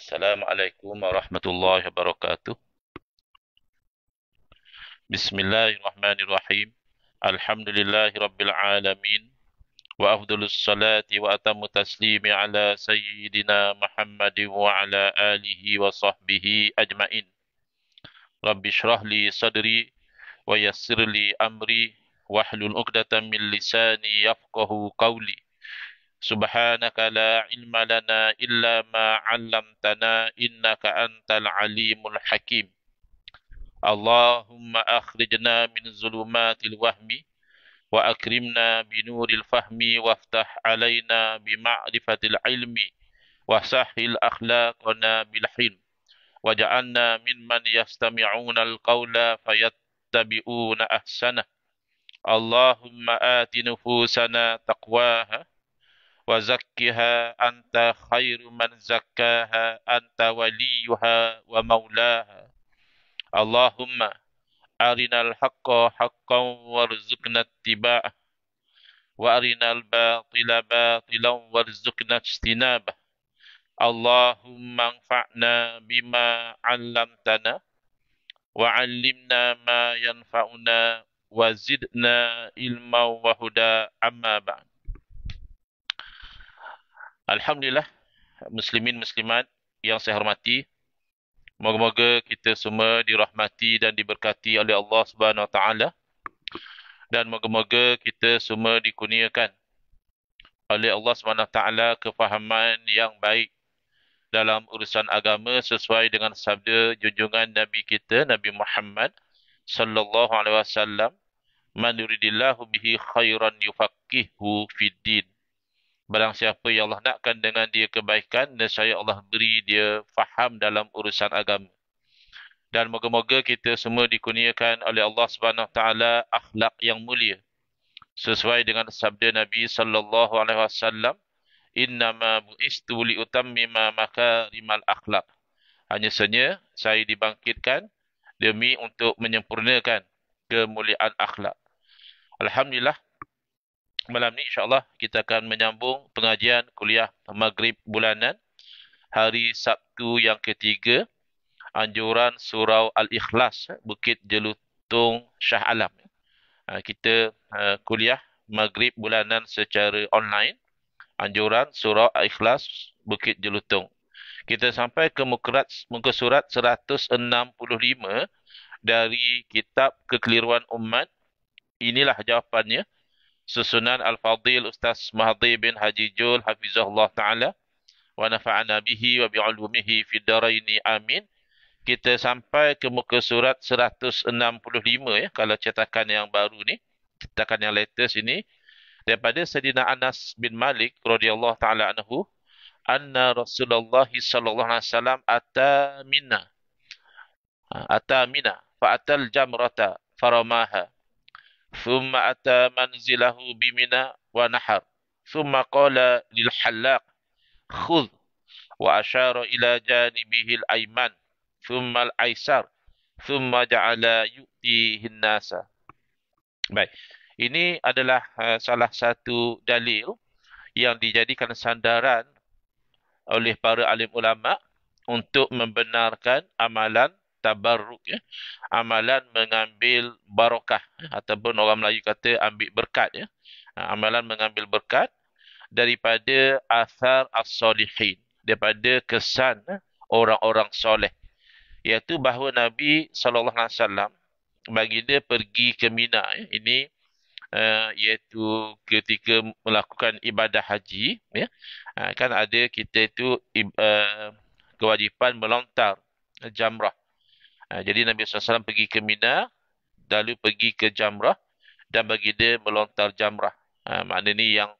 Assalamualaikum warahmatullahi wabarakatuh. Bismillahirrahmanirrahim. Alhamdulillahirabbil alamin. Wa afdhalus salati wa atammu taslimi ala sayyidina Muhammadin wa ala alihi wa sahbihi ajmain. Rabbi shrah li sadri wa yassir li amri wa hlul 'uqdatam min lisani yafqahu qawli. سبحانك لا علم لنا إلا ما علمتنا إنك أنت العليم الحكيم اللهم أخرجنا من ظلمات الوهم وأكرمنا بنور الفهم وافتح علينا بمعرفة العلم وسهل أخلاقنا بالحلم وجعلنا ممن يستمعون القول فيتبعون أحسنه اللهم آت نفوسنا تقواها وزكها أنت خير من زكاها أنت وليها ومولاها اللهم أرنا الحق حقا وارزقنا اتباعه وأرنا الباطل باطلا وارزقنا اجتنابه اللهم انفعنا بما علمتنا وعلمنا ما ينفعنا وزدنا علما وهدى أما بعد Alhamdulillah muslimin muslimat yang saya hormati moga-moga kita semua dirahmati dan diberkati oleh Allah Subhanahu Wa Taala dan moga-moga kita semua dikurniakan oleh Allah Subhanahu Wa Taala kefahaman yang baik dalam urusan agama sesuai dengan sabda junjungan Nabi kita Nabi Muhammad sallallahu alaihi wasallam manuridillahu bihi khairan yufaqihu fid din Barang siapa yang Allah nakkan dengan dia kebaikan, nescaya Allah beri dia faham dalam urusan agama. Dan moga-moga kita semua dikurniakan oleh Allah Subhanahu wa taala akhlak yang mulia. Sesuai dengan sabda Nabi sallallahu alaihi wasallam, "Innama bu'istu li utammima makarimal akhlak." Hanya saja saya dibangkitkan demi untuk menyempurnakan kemuliaan akhlak. Alhamdulillah malam ni insyaAllah kita akan menyambung pengajian kuliah maghrib bulanan hari Sabtu yang ketiga anjuran surau Al-Ikhlas Bukit Jelutong Shah Alam. Ah, kita ah, kuliah maghrib bulanan secara online anjuran surau Al-Ikhlas Bukit Jelutong Kita sampai ke muka surat 165 dari kitab Kekeliruan Umat. Inilah jawapannya susunan Al-Fadil Ustaz Mahdi bin Haji Jul Hafizahullah Ta'ala wa nafa'ana bihi wa bi'ulumihi fi daraini amin. Kita sampai ke muka surat 165 ya, kalau cetakan yang baru ni, cetakan yang latest ini daripada Sayyidina Anas bin Malik radhiyallahu taala anhu anna Rasulullah sallallahu alaihi wasallam ata Minna, ha, ata mina fa atal jamrata faramaha ثم أتى منزله بمنى ونحر ثم قال للحلاق خذ وأشار إلى جانبه الأيمن ثم الأيسر ثم جعل يؤتيه الناس Baik. Ini adalah eh, salah satu dalil yang dijadikan sandaran oleh para alim ulama untuk membenarkan amalan tabarruk ya. Amalan mengambil barakah ya. ataupun orang Melayu kata ambil berkat ya. Ha, amalan mengambil berkat daripada athar as-solihin, daripada kesan ya, orang-orang soleh. Iaitu bahawa Nabi sallallahu alaihi wasallam bagi dia pergi ke Mina ya. Ini Uh, iaitu ketika melakukan ibadah haji ya uh, kan ada kita itu uh, kewajipan melontar eh, jamrah Ha, jadi Nabi SAW pergi ke Mina, lalu pergi ke Jamrah dan bagi dia melontar Jamrah. Ha, maknanya ni yang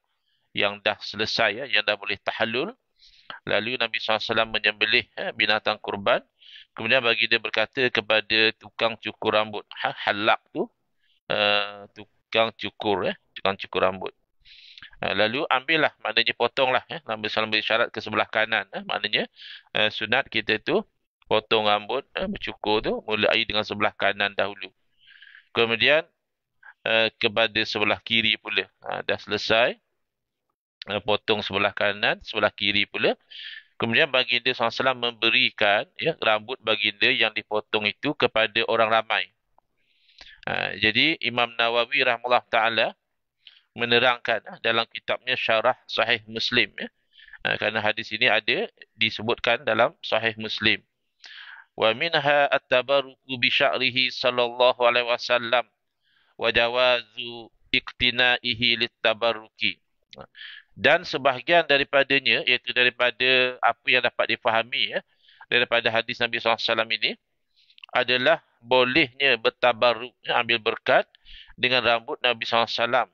yang dah selesai, ya, yang dah boleh tahallul. Lalu Nabi SAW menyembelih ha, binatang kurban. Kemudian bagi dia berkata kepada tukang cukur rambut. halak tu. Ha, tukang cukur. Ya, tukang cukur rambut. lalu ambillah. Maknanya potonglah. Ya. Nabi SAW beri syarat ke sebelah kanan. Ya, maknanya sunat kita tu potong rambut, eh, bercukur tu, mulai dengan sebelah kanan dahulu. Kemudian, eh, kepada sebelah kiri pula. Ha, dah selesai. Eh, potong sebelah kanan, sebelah kiri pula. Kemudian baginda SAW memberikan ya, rambut baginda yang dipotong itu kepada orang ramai. Ha, jadi Imam Nawawi rahmatullah ta'ala menerangkan ha, dalam kitabnya syarah sahih Muslim. Ya. Ha, kerana hadis ini ada disebutkan dalam sahih Muslim. ومنها التبرك بشعره صلى الله عليه وسلم وجواز اقتنائه للتبرك dan sebahagian daripadanya iaitu daripada apa yang dapat difahami ya daripada hadis Nabi SAW ini adalah bolehnya bertabaruk ya, ambil berkat dengan rambut Nabi SAW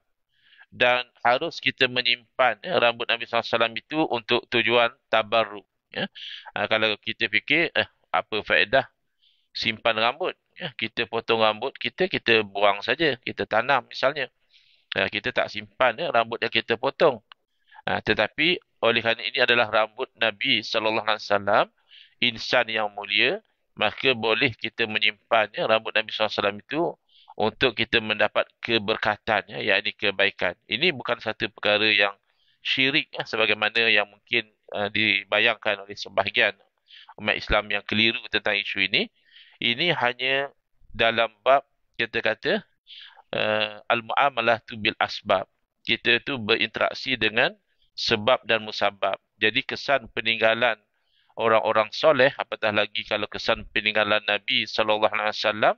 dan harus kita menyimpan ya, rambut Nabi SAW itu untuk tujuan tabaruk ya. Ha, kalau kita fikir eh, apa faedah simpan rambut ya kita potong rambut kita kita buang saja kita tanam misalnya ya, kita tak simpan ya rambut yang kita potong ha, tetapi oleh kerana ini adalah rambut Nabi sallallahu alaihi wasallam insan yang mulia maka boleh kita menyimpannya rambut Nabi sallallahu alaihi wasallam itu untuk kita mendapat keberkatan ya yakni kebaikan ini bukan satu perkara yang syirik ya, sebagaimana yang mungkin uh, dibayangkan oleh sebahagian umat Islam yang keliru tentang isu ini ini hanya dalam bab kita kata uh, al-muamalah tu bil asbab kita tu berinteraksi dengan sebab dan musabab jadi kesan peninggalan orang-orang soleh apatah lagi kalau kesan peninggalan Nabi sallallahu alaihi wasallam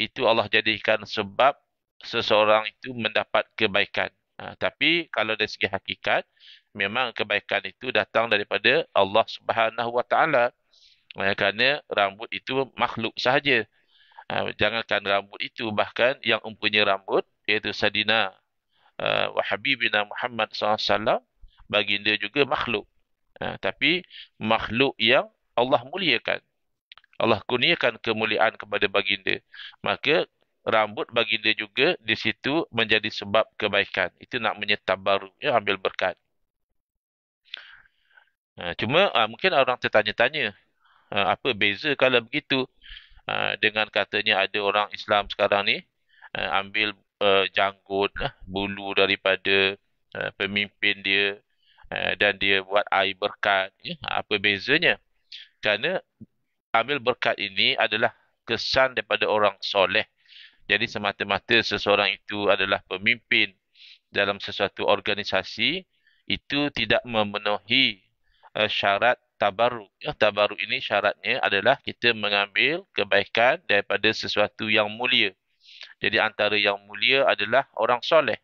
itu Allah jadikan sebab seseorang itu mendapat kebaikan ha, tapi kalau dari segi hakikat memang kebaikan itu datang daripada Allah Subhanahu wa taala Ya, kerana rambut itu makhluk sahaja. Ha, jangankan rambut itu. Bahkan yang mempunyai rambut, iaitu Sadina uh, eh, wa Habibina Muhammad SAW, baginda juga makhluk. Ha, tapi makhluk yang Allah muliakan. Allah kurniakan kemuliaan kepada baginda. Maka rambut baginda juga di situ menjadi sebab kebaikan. Itu nak menyetabar, ya, ambil berkat. Ha, cuma ha, mungkin orang tertanya-tanya, Ah, apa beza kalau begitu ah, dengan katanya ada orang Islam sekarang ni ah, ambil janggut bulu daripada pemimpin dia dan dia buat air berkat ya. apa bezanya kerana ambil berkat ini adalah kesan daripada orang soleh jadi semata-mata seseorang itu adalah pemimpin dalam sesuatu organisasi itu tidak memenuhi syarat tabarruk. Ya, tabarruk ini syaratnya adalah kita mengambil kebaikan daripada sesuatu yang mulia. Jadi antara yang mulia adalah orang soleh.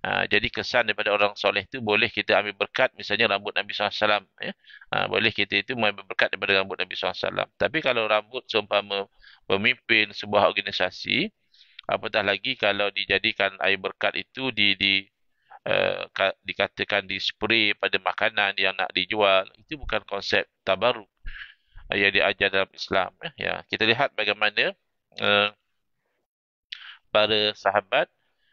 Ha, jadi kesan daripada orang soleh itu boleh kita ambil berkat misalnya rambut Nabi SAW. Ya. Ha, boleh kita itu mengambil berkat daripada rambut Nabi SAW. Tapi kalau rambut seumpama pemimpin sebuah organisasi, apatah lagi kalau dijadikan air berkat itu di, di, uh, dikatakan dispray pada makanan yang nak dijual itu bukan konsep tabarruk uh, yang diajar dalam Islam ya ya kita lihat bagaimana uh, para sahabat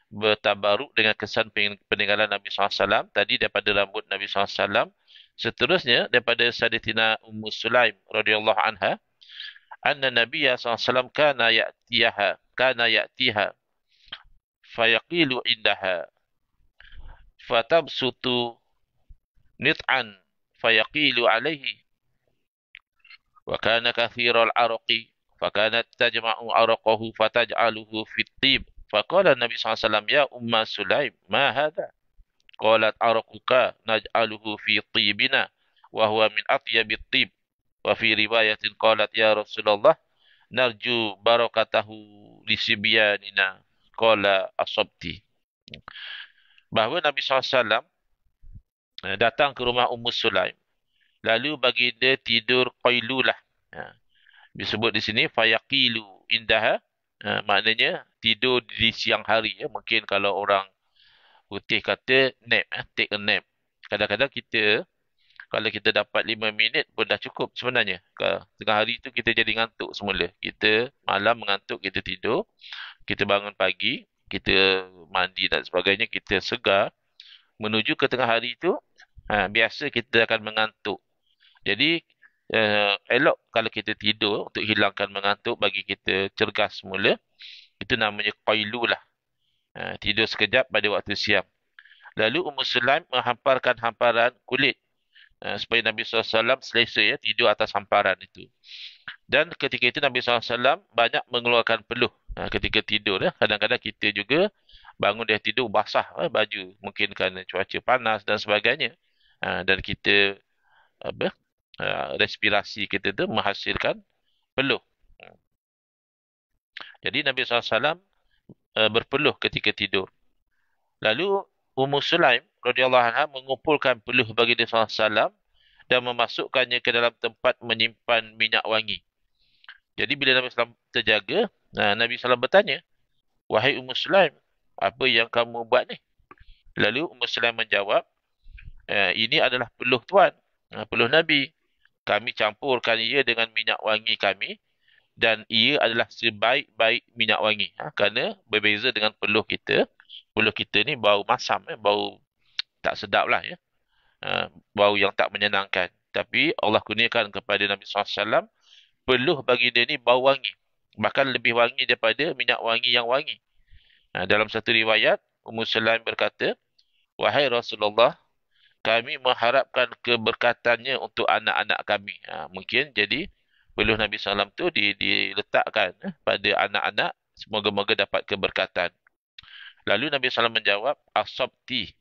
bertabaruk dengan kesan peninggalan Nabi Sallallahu Alaihi Wasallam tadi daripada rambut Nabi Sallallahu Alaihi Wasallam, seterusnya daripada Saidatina Ummu Sulaim radhiyallahu anha anna Nabi SAW kana ya'tiha kana ya'tiha fayaqilu indaha فتبسط نطعا فيقيل عليه وكان كثير العرق فكانت تجمع عرقه فتجعله في الطيب فقال النبي صلى الله عليه وسلم يا أم سليم ما هذا قالت عرقك نجعله في طيبنا وهو من أطيب الطيب وفي رواية قالت يا رسول الله نرجو بركته لسبياننا قال أصبتي bahawa Nabi SAW eh, datang ke rumah Ummu Sulaim. Lalu bagi dia tidur qailulah. Ya. Disebut di sini, fayaqilu indaha. Ya, maknanya, tidur di siang hari. Ya. Mungkin kalau orang putih kata, nap. Ya. Take a nap. Kadang-kadang kita, kalau kita dapat 5 minit pun dah cukup sebenarnya. Kalau tengah hari tu kita jadi ngantuk semula. Kita malam mengantuk, kita tidur. Kita bangun pagi, kita mandi dan sebagainya kita segar menuju ke tengah hari itu ha, biasa kita akan mengantuk jadi eh, elok kalau kita tidur untuk hilangkan mengantuk bagi kita cergas semula itu namanya qailu lah ha, tidur sekejap pada waktu siang lalu Ummu Sulaim menghamparkan hamparan kulit ha, supaya Nabi SAW selesa ya, tidur atas hamparan itu dan ketika itu Nabi SAW banyak mengeluarkan peluh Ha, ketika tidur ya. Kadang-kadang kita juga bangun dah tidur basah eh, baju mungkin kerana cuaca panas dan sebagainya. Ha, dan kita apa, ha, respirasi kita tu menghasilkan peluh. Jadi Nabi SAW uh, e, berpeluh ketika tidur. Lalu Ummu Sulaim radhiyallahu anha mengumpulkan peluh bagi Nabi SAW dan memasukkannya ke dalam tempat menyimpan minyak wangi. Jadi bila Nabi SAW terjaga, Nah, Nabi SAW bertanya, Wahai Ummu Sulaim, apa yang kamu buat ni? Lalu Ummu Sulaim menjawab, e, ini adalah peluh tuan, eh, peluh Nabi. Kami campurkan ia dengan minyak wangi kami dan ia adalah sebaik-baik minyak wangi. Ha, kerana berbeza dengan peluh kita, peluh kita ni bau masam, eh, bau tak sedap lah. Ya. Uh, bau yang tak menyenangkan. Tapi Allah kurniakan kepada Nabi SAW, peluh bagi dia ni bau wangi. Bahkan lebih wangi daripada minyak wangi yang wangi. Ha, dalam satu riwayat, Ummu Salam berkata, Wahai Rasulullah, kami mengharapkan keberkatannya untuk anak-anak kami. Ha, mungkin jadi peluh Nabi SAW tu diletakkan eh, pada anak-anak semoga-moga dapat keberkatan. Lalu Nabi SAW menjawab, Asabti.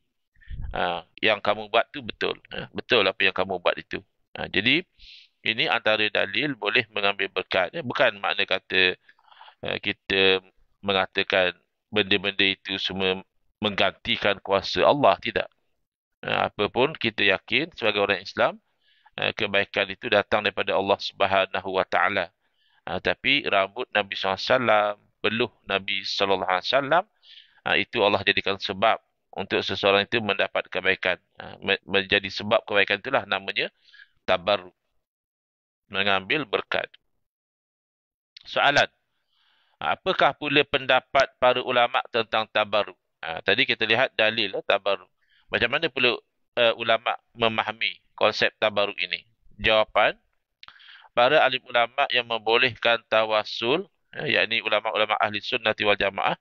Ha, yang kamu buat tu betul. Ha, betul apa yang kamu buat itu. Ha, jadi, ini antara dalil boleh mengambil berkat. Eh, bukan makna kata eh, kita mengatakan benda-benda itu semua menggantikan kuasa Allah. Tidak. Eh, Apapun kita yakin sebagai orang Islam, kebaikan itu datang daripada Allah Subhanahu SWT. Tapi rambut Nabi SAW, peluh Nabi SAW, itu Allah jadikan sebab untuk seseorang itu mendapat kebaikan. Menjadi sebab kebaikan itulah namanya tabarruk mengambil berkat. Soalan. Apakah pula pendapat para ulama tentang tabarruk? Ha, tadi kita lihat dalil eh, tabarruk. Macam mana pula uh, ulama memahami konsep tabarruk ini? Jawapan. Para alim ulama yang membolehkan tawasul, ya, eh, yakni ulama-ulama ahli sunnati wal jamaah,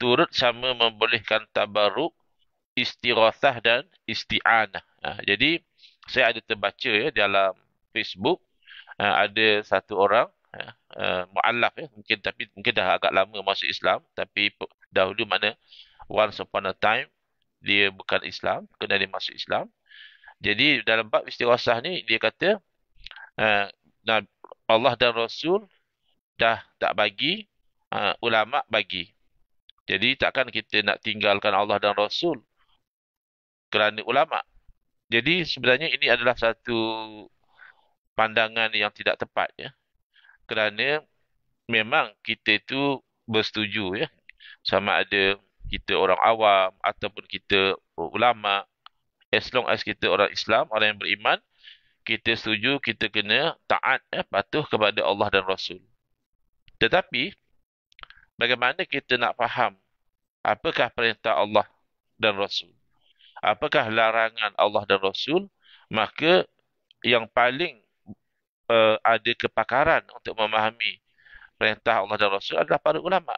turut sama membolehkan tabaruk istighathah dan isti'anah. Ha, jadi saya ada terbaca ya dalam Facebook Ha, ada satu orang uh, ha, ha, mualaf ya mungkin tapi mungkin dah agak lama masuk Islam tapi dahulu mana once upon a time dia bukan Islam kena dia masuk Islam jadi dalam bab istighasah ni dia kata uh, Allah dan Rasul dah tak bagi uh, ulama bagi jadi takkan kita nak tinggalkan Allah dan Rasul kerana ulama jadi sebenarnya ini adalah satu pandangan yang tidak tepat ya. Kerana memang kita itu bersetuju ya. Sama ada kita orang awam ataupun kita ulama as long as kita orang Islam, orang yang beriman, kita setuju kita kena taat ya, patuh kepada Allah dan Rasul. Tetapi bagaimana kita nak faham apakah perintah Allah dan Rasul? Apakah larangan Allah dan Rasul? Maka yang paling uh, ada kepakaran untuk memahami perintah Allah dan Rasul adalah para ulama.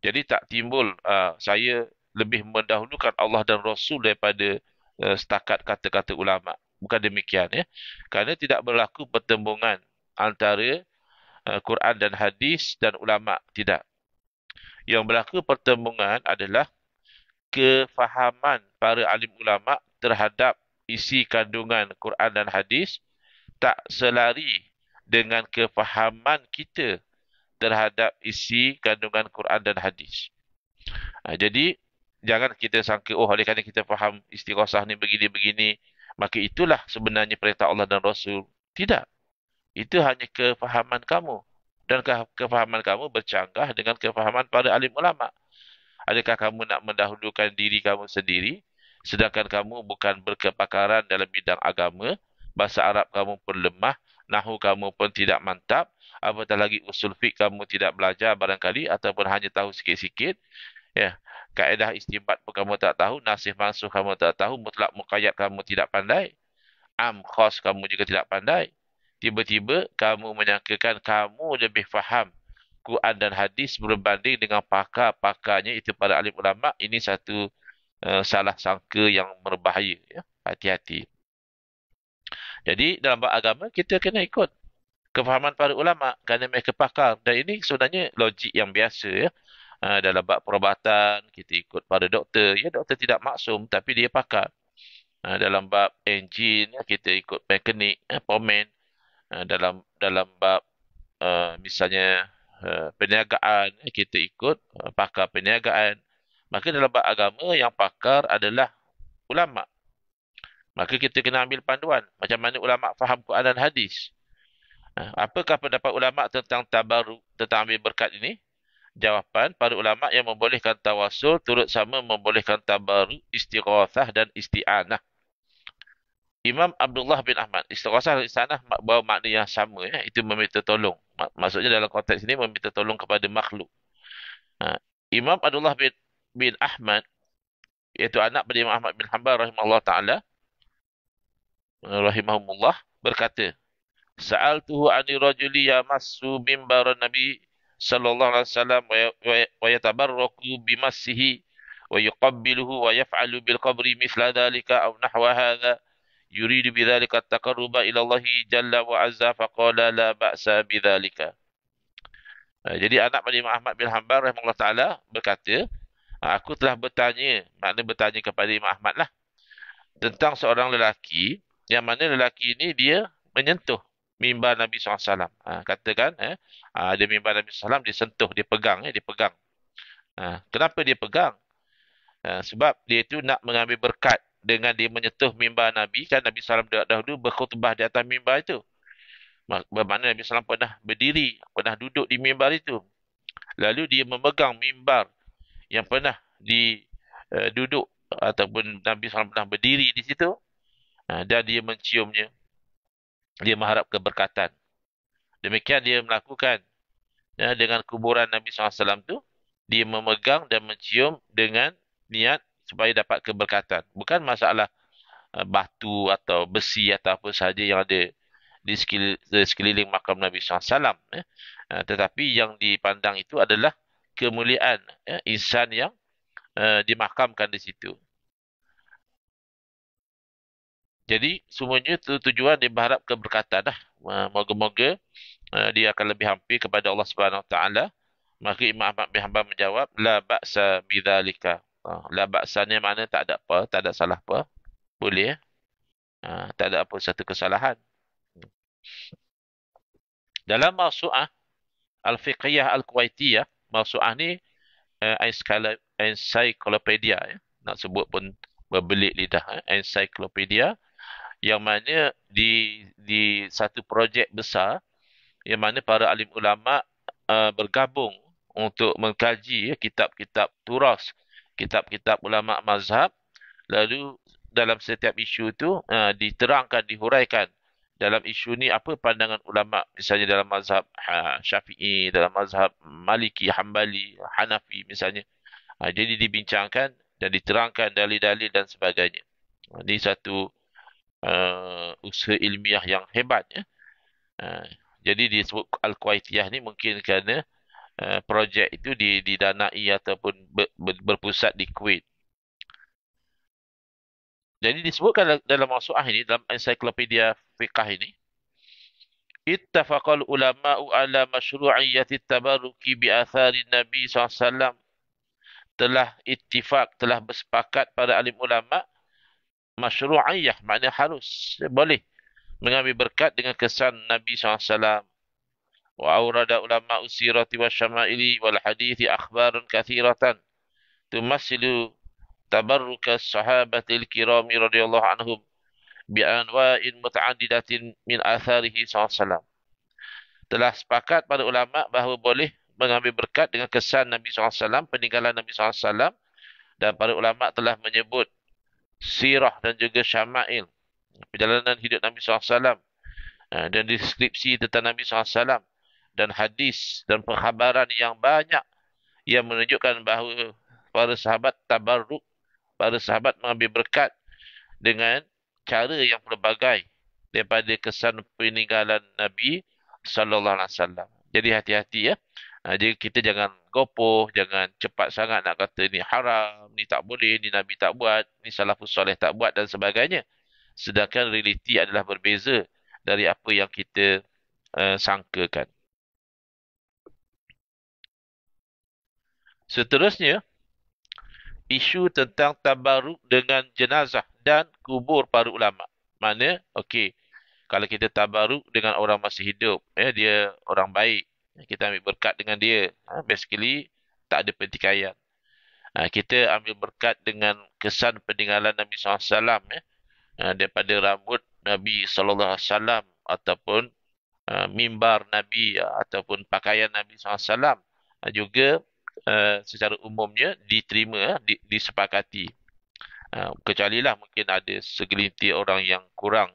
Jadi tak timbul uh, saya lebih mendahulukan Allah dan Rasul daripada uh, setakat kata-kata ulama. Bukan demikian ya. Karena tidak berlaku pertembungan antara uh, Quran dan hadis dan ulama tidak. Yang berlaku pertembungan adalah kefahaman para alim ulama terhadap isi kandungan Quran dan hadis tak selari dengan kefahaman kita terhadap isi kandungan Quran dan hadis. Ha, jadi jangan kita sangka oh oleh kerana kita faham istighosah ni begini begini maka itulah sebenarnya perintah Allah dan Rasul. Tidak. Itu hanya kefahaman kamu dan ke- kefahaman kamu bercanggah dengan kefahaman para alim ulama. Adakah kamu nak mendahulukan diri kamu sendiri sedangkan kamu bukan berkepakaran dalam bidang agama bahasa Arab kamu pun lemah, nahu kamu pun tidak mantap, apatah lagi usul fiqh kamu tidak belajar barangkali ataupun hanya tahu sikit-sikit. Ya, kaedah istimbat pun kamu tak tahu, nasih mansuh kamu tak tahu, mutlak muqayyad kamu tidak pandai, am khos kamu juga tidak pandai. Tiba-tiba kamu menyangkakan kamu lebih faham Quran dan hadis berbanding dengan pakar-pakarnya itu para alim ulama ini satu uh, salah sangka yang berbahaya ya. hati-hati jadi dalam bab agama kita kena ikut kefahaman para ulama kerana mereka pakar dan ini sebenarnya logik yang biasa ya. Ha, dalam bab perubatan kita ikut para doktor. Ya doktor tidak maksum tapi dia pakar. Ha, dalam bab enjin ya, kita ikut mekanik, eh, pomen. Ha, dalam dalam bab uh, misalnya uh, perniagaan ya, kita ikut uh, pakar perniagaan. Maka dalam bab agama yang pakar adalah ulama. Maka kita kena ambil panduan macam mana ulama faham Quran dan hadis. Ha, apakah pendapat ulama tentang tabaru tentang ambil berkat ini? Jawapan para ulama yang membolehkan tawasul turut sama membolehkan tabaru, istighathah dan isti'anah. Imam Abdullah bin Ahmad, istighathah dan isti'anah bawa makna yang sama ya, itu meminta tolong. Maksudnya dalam konteks ini meminta tolong kepada makhluk. Ha, Imam Abdullah bin bin Ahmad iaitu anak dari Imam Ahmad bin Hanbal rahimahullah taala rahimahumullah berkata sa'al tuhu ani rajuli ya masu mimbar nabi sallallahu alaihi wasallam wa ya, ya, yatabarraku bimasihi wa yuqabbiluhu wa yaf'alu bil qabri mithla dhalika aw nahwa hadha yuridu bidhalika taqarruba ila Allah jalla wa azza faqala la ba'sa bidhalika ha, jadi anak Nabi Muhammad bin Hanbal rahimahullah taala berkata aku telah bertanya maknanya bertanya kepada Imam Ahmad lah tentang seorang lelaki yang mana lelaki ini dia menyentuh mimbar Nabi SAW. Ha, katakan eh, ha, dia mimbar Nabi SAW, dia sentuh, dia pegang. Eh, dia pegang. Ha, kenapa dia pegang? Ha, sebab dia itu nak mengambil berkat dengan dia menyentuh mimbar Nabi. Kan Nabi SAW dahulu berkhutbah di atas mimbar itu. Bermakna Nabi SAW pernah berdiri, pernah duduk di mimbar itu. Lalu dia memegang mimbar yang pernah di uh, duduk ataupun Nabi SAW pernah berdiri di situ. Ha, dan dia menciumnya. Dia mengharap keberkatan. Demikian dia melakukan ya, dengan kuburan Nabi SAW itu. Dia memegang dan mencium dengan niat supaya dapat keberkatan. Bukan masalah eh, batu atau besi atau apa sahaja yang ada di sekeliling makam Nabi SAW. Ya. Ha, tetapi yang dipandang itu adalah kemuliaan ya, insan yang uh, dimakamkan di situ. Jadi semuanya tu tujuan dia berharap keberkatan lah. Moga-moga uh, dia akan lebih hampir kepada Allah Subhanahu Wa Taala. Maka Imam Ahmad bin Hanbal menjawab la ba'sa bidzalika. Uh, ha, la ba'sa ni makna tak ada apa, tak ada salah apa. Boleh. Ya? Uh, tak ada apa satu kesalahan. Dalam mausuah al-fiqhiyah al-kuwaitiyah, mausuah ni uh, eh, encyclopedia ya. Nak sebut pun berbelit lidah eh? encyclopedia. Encyclopedia yang mana di di satu projek besar yang mana para alim ulama uh, bergabung untuk mengkaji ya, kitab-kitab turas, kitab-kitab ulama mazhab lalu dalam setiap isu tu uh, diterangkan dihuraikan dalam isu ni apa pandangan ulama misalnya dalam mazhab uh, Syafi'i, dalam mazhab Maliki, Hambali, Hanafi misalnya. Uh, jadi dibincangkan dan diterangkan dalil-dalil dan sebagainya. Ini satu uh, usaha ilmiah yang hebat. Ya. Uh, jadi disebut Al-Quaitiyah ni mungkin kerana uh, projek itu didanai ataupun ber, ber, berpusat di Kuwait. Jadi disebutkan dalam masuah ini, dalam ensiklopedia fiqah ini, Ittafaqal ulama'u ala masyru'iyyati tabaruki bi athari Nabi SAW telah ittifak, telah bersepakat para alim ulama' masyru'iyah maknanya harus boleh mengambil berkat dengan kesan Nabi SAW wa aurada ulama usirati wa syama'ili wal hadithi akhbaran kathiratan tumasilu tabarruka sahabatil kirami radhiyallahu anhum bi anwa'in mut'adidatin min atharihi SAW telah sepakat pada ulama bahawa boleh mengambil berkat dengan kesan Nabi SAW, peninggalan Nabi SAW dan para ulama telah menyebut sirah dan juga syama'il. Perjalanan hidup Nabi SAW. Ha, dan deskripsi tentang Nabi SAW. Dan hadis dan perkhabaran yang banyak. Yang menunjukkan bahawa para sahabat tabarruk. Para sahabat mengambil berkat. Dengan cara yang pelbagai. Daripada kesan peninggalan Nabi SAW. Jadi hati-hati ya. Ha, jadi kita jangan gopoh, jangan cepat sangat nak kata ni haram, ni tak boleh, ni Nabi tak buat, ni salafus soleh tak buat dan sebagainya. Sedangkan realiti adalah berbeza dari apa yang kita uh, sangkakan. Seterusnya, isu tentang tabaruk dengan jenazah dan kubur para ulama. Mana? Okey. Kalau kita tabaruk dengan orang masih hidup, ya, dia orang baik, kita ambil berkat dengan dia basically tak ada pertikaian ha, kita ambil berkat dengan kesan peninggalan Nabi SAW ya ha, daripada rambut Nabi sallallahu alaihi wasallam ataupun ha, mimbar Nabi ataupun pakaian Nabi SAW juga secara umumnya diterima disepakati kecuali lah mungkin ada segelintir orang yang kurang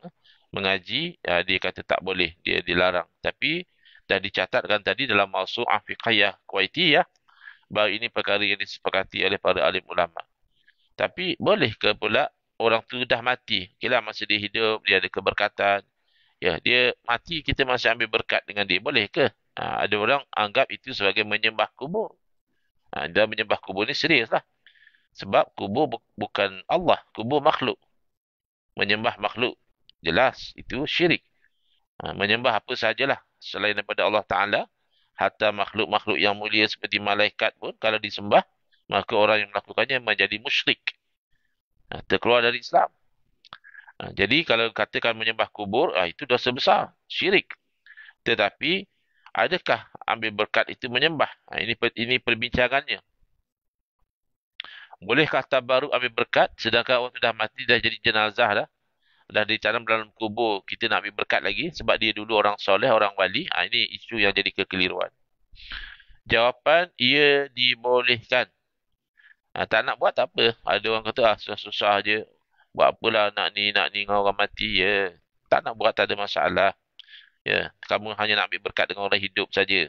mengaji dia kata tak boleh dia dilarang tapi dan dicatatkan tadi dalam mausu afiqiyah Kuwaiti ya bahawa ini perkara yang disepakati oleh para alim ulama tapi boleh ke pula orang tu dah mati kira lah, masih dia hidup dia ada keberkatan ya dia mati kita masih ambil berkat dengan dia boleh ke ha, ada orang anggap itu sebagai menyembah kubur ha, dan menyembah kubur ni serius lah sebab kubur bu- bukan Allah kubur makhluk menyembah makhluk jelas itu syirik ha, menyembah apa sajalah selain daripada Allah Ta'ala. Hatta makhluk-makhluk yang mulia seperti malaikat pun kalau disembah, maka orang yang melakukannya menjadi musyrik. Ha, terkeluar dari Islam. Ha, jadi kalau katakan menyembah kubur, ha, itu dosa besar, syirik. Tetapi adakah ambil berkat itu menyembah? Ini ini perbincangannya. Bolehkah tabaruk ambil berkat sedangkan orang sudah mati dah jadi jenazah dah? dah ditanam dalam kubur, kita nak ambil berkat lagi sebab dia dulu orang soleh, orang wali. Ha, ini isu yang jadi kekeliruan. Jawapan, ia dibolehkan. Ha, tak nak buat tak apa. Ada orang kata, ah, susah-susah je. Buat apalah nak ni, nak ni dengan orang mati. Ya, tak nak buat tak ada masalah. Ya, kamu hanya nak ambil berkat dengan orang hidup saja.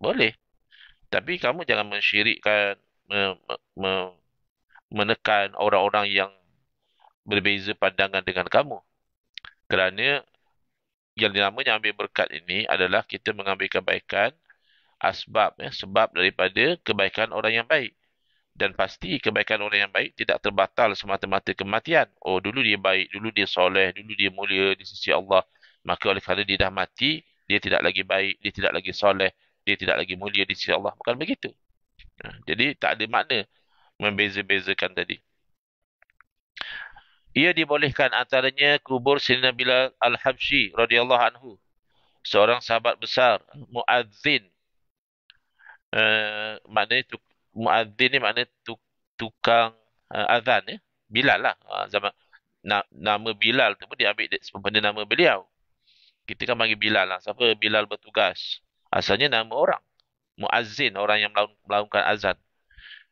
Boleh. Tapi kamu jangan mensyirikkan, me, me, me, menekan orang-orang yang berbeza pandangan dengan kamu. Kerana yang namanya ambil berkat ini adalah kita mengambil kebaikan asbab ya, sebab daripada kebaikan orang yang baik. Dan pasti kebaikan orang yang baik tidak terbatal semata-mata kematian. Oh, dulu dia baik, dulu dia soleh, dulu dia mulia di sisi Allah. Maka oleh kerana dia dah mati, dia tidak lagi baik, dia tidak lagi soleh, dia tidak lagi mulia di sisi Allah. Bukan begitu. Ha, jadi tak ada makna membeza-bezakan tadi. Ia dibolehkan antaranya kubur Sayyidina Bilal Al-Habshi radhiyallahu anhu. Seorang sahabat besar, muadzin. Uh, maknanya tu, muadzin ni maknanya tu, tukang uh, azan ya. Bilal lah. Uh, zaman, na, nama Bilal tu pun diambil sebenarnya nama beliau. Kita kan panggil Bilal lah. Siapa Bilal bertugas? Asalnya nama orang. Muazzin, orang yang melakukan azan.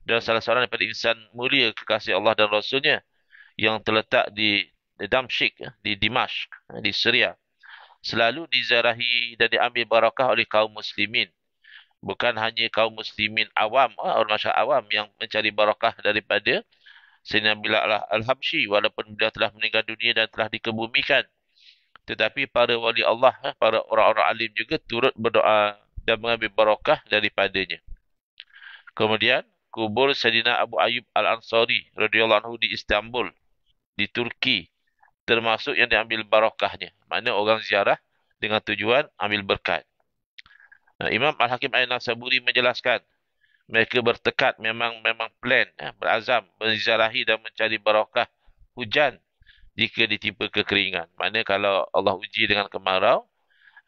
Dan salah seorang daripada insan mulia kekasih Allah dan Rasulnya yang terletak di Damsyik, ya, di Dimashq, ya, di Syria. Selalu dizarahi dan diambil barakah oleh kaum muslimin. Bukan hanya kaum muslimin awam, ah, orang masyarakat awam yang mencari barakah daripada Sayyidina Bilal Al-Habshi walaupun beliau telah meninggal dunia dan telah dikebumikan. Tetapi para wali Allah, ah, para orang-orang alim juga turut berdoa dan mengambil barakah daripadanya. Kemudian, kubur Sayyidina Abu Ayyub Al-Ansari radhiyallahu di Istanbul di Turki termasuk yang diambil barakahnya makna orang ziarah dengan tujuan ambil berkat nah, Imam Al-Hakim Al-Nasaburi menjelaskan mereka bertekad memang memang plan eh, berazam berziarahi dan mencari barakah hujan jika ditimpa kekeringan makna kalau Allah uji dengan kemarau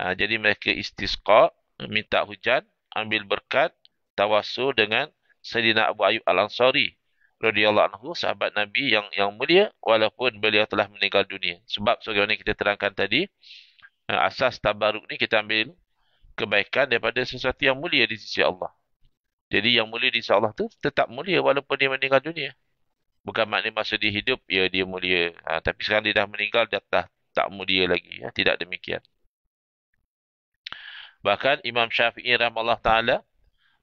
eh, jadi mereka istisqa minta hujan ambil berkat tawasul dengan Sayyidina Abu Ayub Al-Ansari radhiyallahu anhu sahabat Nabi yang yang mulia walaupun beliau telah meninggal dunia. Sebab sebagaimana kita terangkan tadi eh, asas tabaruk ni kita ambil kebaikan daripada sesuatu yang mulia di sisi Allah. Jadi yang mulia di sisi Allah tu tetap mulia walaupun dia meninggal dunia. Bukan maknanya masa dia hidup ya dia mulia. Ha, tapi sekarang dia dah meninggal dia tak tak mulia lagi. Ya. Tidak demikian. Bahkan Imam Syafi'i rahmallahu taala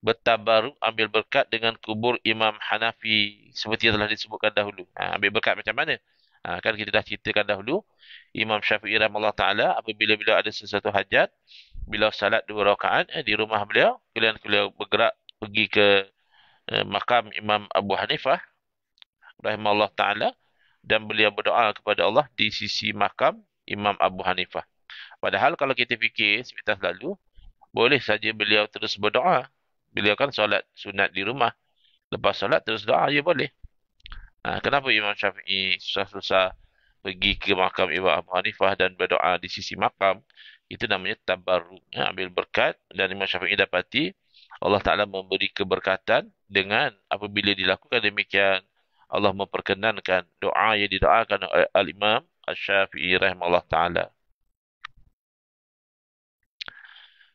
bertabaru ambil berkat dengan kubur Imam Hanafi seperti yang telah disebutkan dahulu. Ha, ambil berkat macam mana? Ha, kan kita dah ceritakan dahulu Imam Syafi'i rahimahullah taala apabila beliau ada sesuatu hajat, beliau salat dua rakaat eh, di rumah beliau, kemudian beliau bergerak pergi ke eh, makam Imam Abu Hanifah rahimahullah taala dan beliau berdoa kepada Allah di sisi makam Imam Abu Hanifah. Padahal kalau kita fikir sebentar lalu boleh saja beliau terus berdoa beliaukan solat sunat di rumah. Lepas solat terus doa ya boleh. Ha, kenapa Imam Syafi'i susah-susah pergi ke makam Ibu Abu Hanifah dan berdoa di sisi makam? Itu namanya tabarruk. Ya, ambil berkat dan Imam Syafi'i dapati Allah Ta'ala memberi keberkatan dengan apabila dilakukan demikian Allah memperkenankan doa yang didoakan oleh Al-Imam Al-Syafi'i Rahimahullah Ta'ala.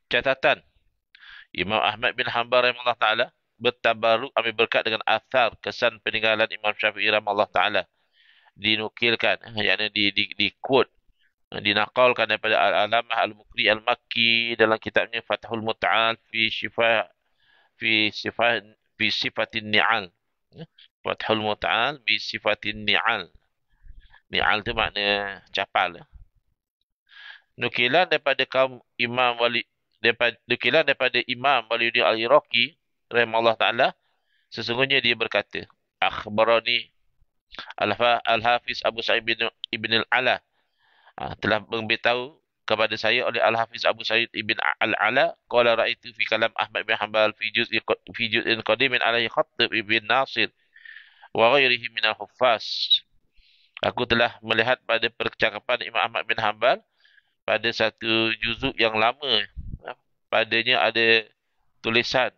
Catatan Imam Ahmad bin Hanbal rahimahullah taala bertabaruk kami berkat dengan athar kesan peninggalan Imam Syafi'i rahimahullah taala dinukilkan yakni di di di quote dinakalkan daripada al-alamah al-mukri al-makki dalam kitabnya Fathul Mut'al fi Shifa fi Shifa fi Sifatin Ni'al Fathul Mut'al bi Sifatin Ni'al Ni'al tu makna capal Nukilan daripada kaum Imam Walid daripada nukilan daripada Imam Maliuddin Al-Iraqi rahimahullah taala sesungguhnya dia berkata akhbarani Al-Hafiz Abu Sa'id bin Ibn Al-Ala ha, telah memberitahu kepada saya oleh Al-Hafiz Abu Sa'id Ibn Al-Ala qala raitu fi kalam Ahmad bin Hanbal fi juz fi juz qadimin alaihi khatib Ibn Nasir wa ghairihi min al-huffaz aku telah melihat pada percakapan Imam Ahmad bin Hanbal pada satu juzuk yang lama padanya ada tulisan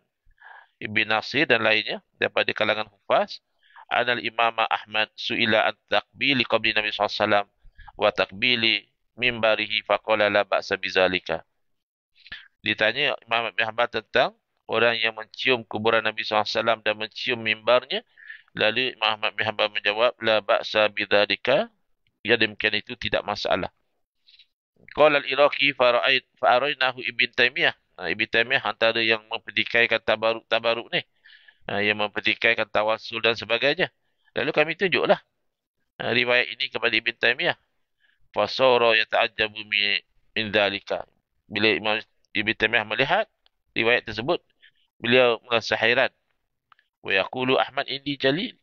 Ibn Nasir dan lainnya daripada kalangan Hufaz. Anal Imam Ahmad su'ila an taqbili qabli Nabi SAW wa taqbili mimbarihi faqala la ba'sa bizalika. Ditanya Imam Ibn Ahmad tentang orang yang mencium kuburan Nabi SAW dan mencium mimbarnya. Lalu Imam Ahmad bin Hanbal menjawab, La ba'sa bidharika. ia ya, demikian itu tidak masalah. Qala al-Iraqi fa'aroinahu ibn Taymiyah. Ha, Ibn hantar ada yang mempertikaikan tabaruk tabaruk ni. Ha, yang mempertikaikan tawassul dan sebagainya. Lalu kami tunjuklah ha, riwayat ini kepada Ibn Taymiyah. Fasara yata'ajjabu min dhalika. Bila Imam Ibn Taymiyah melihat riwayat tersebut, beliau merasa hairan. Wa yaqulu Ahmad indi jalil.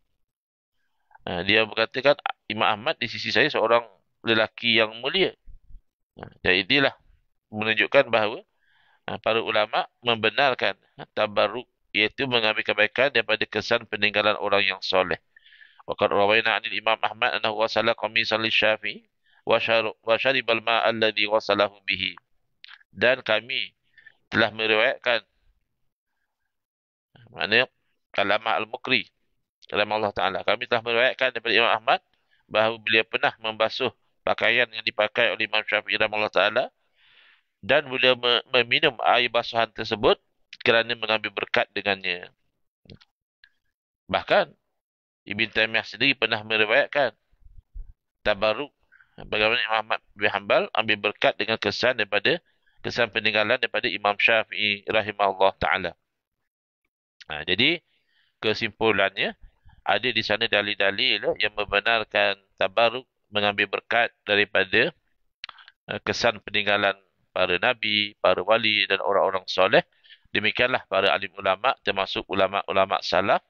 dia berkatakan Imam Ahmad di sisi saya seorang lelaki yang mulia. Jadi itulah menunjukkan bahawa Ah, para ulama membenarkan tabarruk iaitu mengambil kebaikan daripada kesan peninggalan orang yang soleh. Wa qad rawayna 'an imam Ahmad annahu wasala qamisan li syafi wa wa sharibal ma alladhi wasalahu bihi. Dan kami telah meriwayatkan maknanya kalam al-Mukri kalam Allah Taala kami telah meriwayatkan daripada Imam Ahmad bahawa beliau pernah membasuh pakaian yang dipakai oleh Imam Syafi'i rahimahullah taala dan beliau meminum air basuhan tersebut kerana mengambil berkat dengannya. Bahkan Ibn Taymiyah sendiri pernah meriwayatkan tabaruk bagaimana Imam Ahmad bin Hanbal ambil berkat dengan kesan daripada kesan peninggalan daripada Imam Syafi'i rahimahullah taala. Ha, jadi kesimpulannya ada di sana dalil-dalil yang membenarkan tabaruk mengambil berkat daripada eh, kesan peninggalan para nabi, para wali dan orang-orang soleh. Demikianlah para alim ulama termasuk ulama-ulama salaf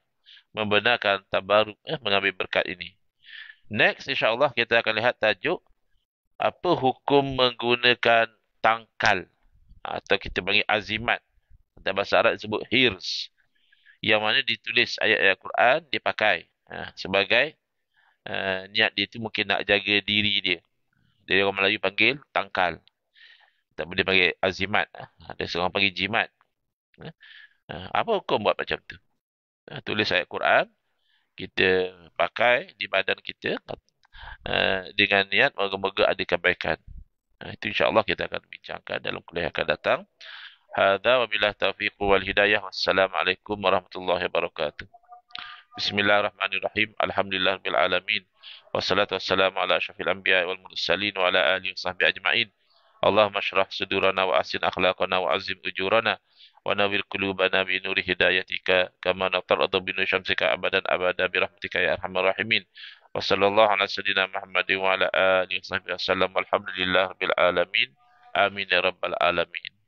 membenarkan tabaruk eh, mengambil berkat ini. Next insya-Allah kita akan lihat tajuk apa hukum menggunakan tangkal atau kita panggil azimat. Dalam bahasa Arab disebut hirs. Yang mana ditulis ayat-ayat Quran dipakai eh, sebagai eh, niat dia itu mungkin nak jaga diri dia. Dia orang Melayu panggil tangkal tak boleh panggil azimat ha, ada seorang panggil jimat ha, ha, apa hukum buat macam tu tulis ayat Quran kita pakai di badan kita dengan niat moga-moga ada kebaikan itu insyaAllah kita akan bincangkan dalam kuliah akan datang هذا وبالله التوفيق والهداية والسلام عليكم ورحمة الله وبركاته بسم الله الرحمن الرحيم الحمد لله رب العالمين والصلاة والسلام على أشرف الأنبياء والمرسلين وعلى اللهم اشرح صدورنا واسن اخلاقنا وعزم اجورنا ونوّر قلوبنا بنور هدايتك كما نطرد بنور شمسك ابدا ابدا برحمتك يا ارحم الراحمين وصلى الله على سيدنا محمد وعلى اله وصحبه وسلم والحمد لله رب العالمين امين يا رب العالمين